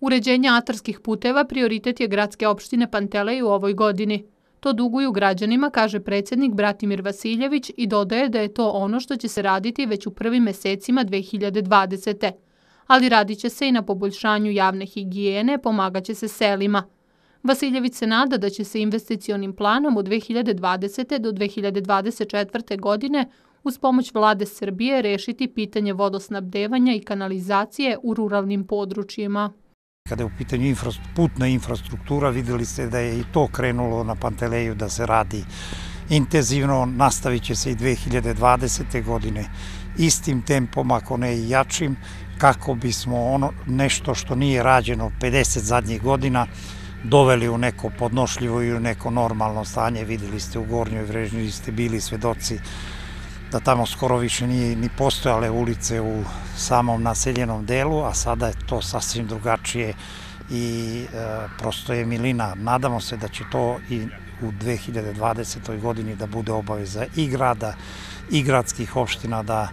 Uređenje atarskih puteva prioritet je gradske opštine Panteleji u ovoj godini. To duguju građanima, kaže predsjednik Bratimir Vasiljević i dodaje da je to ono što će se raditi već u prvim mesecima 2020. Ali radit će se i na poboljšanju javne higijene, pomagaće se selima. Vasiljević se nada da će se investicionim planom od 2020. do 2024. godine uz pomoć vlade Srbije rešiti pitanje vodosnabdevanja i kanalizacije u ruralnim područjima. Kada je u pitanju putna infrastruktura, videli ste da je i to krenulo na Panteleju da se radi intenzivno, nastavit će se i 2020. godine istim tempom, ako ne i jačim, kako bismo ono nešto što nije rađeno 50 zadnjih godina doveli u neko podnošljivo i u neko normalno stanje, videli ste u Gornjoj Vrežnji, ste bili svedoci da tamo skoro više nije ni postojale ulice u samom naseljenom delu, a sada je to sasvim drugačije i e, prosto je milina. Nadamo se da će to i u 2020. godini da bude obaveza i grada i gradskih opština da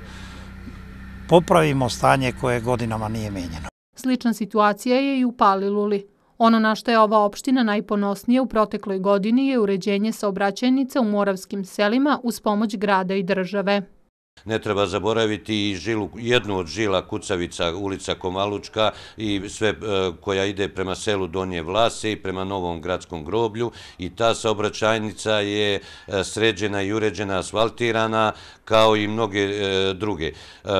popravimo stanje koje godinama nije menjeno. Slična situacija je i u Paliluli. Ono na što je ova opština najponosnija u protekloj godini je uređenje saobraćajnice u Moravskim selima uz pomoć grada i države. Ne treba zaboraviti i jednu od žila Kucavica, ulica Komalučka i sve e, koja ide prema selu Donje Vlase i prema Novom gradskom groblju i ta saobraćajnica je e, sređena i uređena, asfaltirana kao i mnoge e, druge.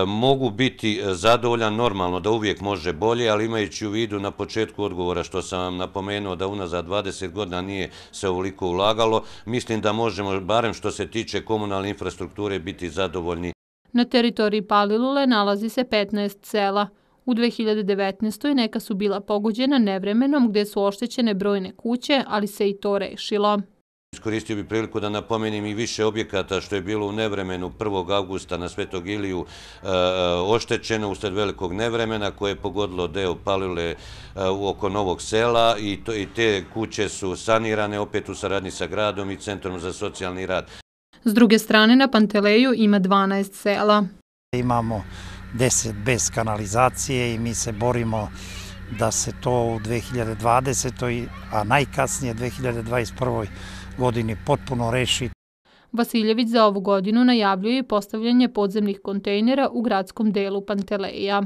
Mogu biti zadovoljan, normalno da uvijek može bolje, ali imajući u vidu na početku odgovora što sam vam napomenuo da unazad 20 godina nije se ovoliko ulagalo, mislim da možemo, barem što se tiče komunalne infrastrukture, biti zadovoljni Na teritoriji Palilule nalazi se 15 sela. U 2019. neka su bila pogođena nevremenom gde su oštećene brojne kuće, ali se i to rešilo. Iskoristio bi priliku da napomenim i više objekata što je bilo u nevremenu 1. augusta na Svetog Iliju e, e, oštećeno usled velikog nevremena koje je pogodilo deo palile e, oko Novog sela i te kuće su sanirane opet u saradnji sa gradom i Centrom za socijalni rad. S druge strane, na Panteleju ima 12 sela. Imamo 10 bez kanalizacije i mi se borimo da se to u 2020. a najkasnije 2021. godini potpuno reši. Vasiljević za ovu godinu najavljuje postavljanje podzemnih kontejnera u gradskom delu Panteleja.